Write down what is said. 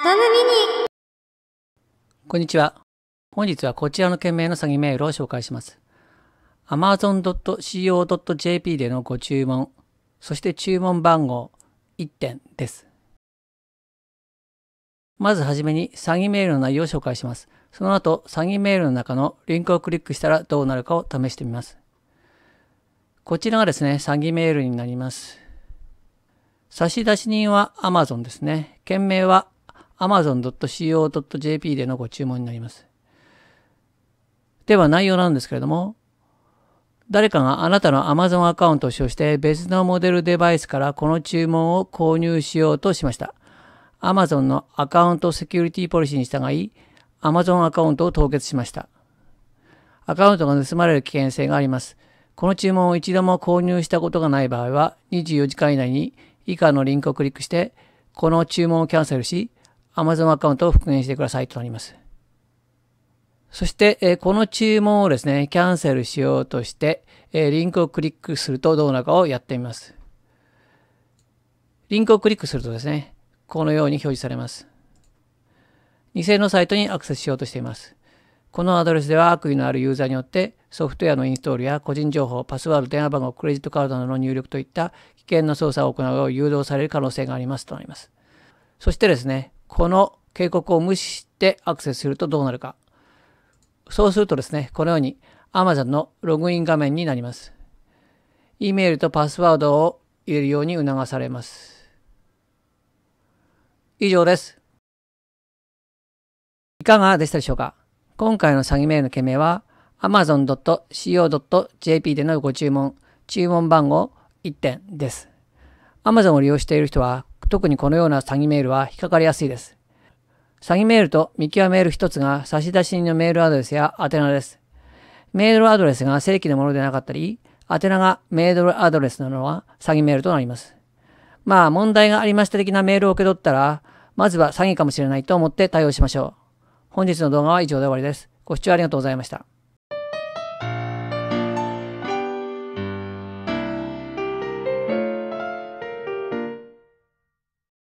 トムミニこんにちは。本日はこちらの件名の詐欺メールを紹介します。amazon.co.jp でのご注文、そして注文番号1点です。まずはじめに詐欺メールの内容を紹介します。その後、詐欺メールの中のリンクをクリックしたらどうなるかを試してみます。こちらがですね、詐欺メールになります。差出人は Amazon ですね。件名は amazon.co.jp でのご注文になります。では内容なんですけれども、誰かがあなたの Amazon アカウントを使用して別のモデルデバイスからこの注文を購入しようとしました。Amazon のアカウントセキュリティポリシーに従い、Amazon アカウントを凍結しました。アカウントが盗まれる危険性があります。この注文を一度も購入したことがない場合は、24時間以内に以下のリンクをクリックして、この注文をキャンセルし、Amazon アカウントを復元してくださいとなります。そして、えこの注文をですね、キャンセルしようとして、えリンクをクリックするとどうなるかをやってみます。リンクをクリックするとですね、このように表示されます。偽のサイトにアクセスしようとしています。このアドレスでは悪意のあるユーザーによってソフトウェアのインストールや個人情報、パスワード、電話番号、クレジットカードなどの入力といった危険な操作を行うよう誘導される可能性がありますとなります。そしてですね、この警告を無視してアクセスするとどうなるか。そうするとですね、このように Amazon のログイン画面になります。E メールとパスワードを入れるように促されます。以上です。いかがでしたでしょうか今回の詐欺メールの件名は amazon.co.jp でのご注文、注文番号1点です。Amazon を利用している人は特にこのような詐欺メールは引っかかりやすいです。詐欺メールと見極める一つが差出人のメールアドレスや宛名です。メールアドレスが正規のものでなかったり、宛名がメールアドレスなのは詐欺メールとなります。まあ問題がありました的なメールを受け取ったら、まずは詐欺かもしれないと思って対応しましょう。本日の動画は以上で終わりです。ご視聴ありがとうございました。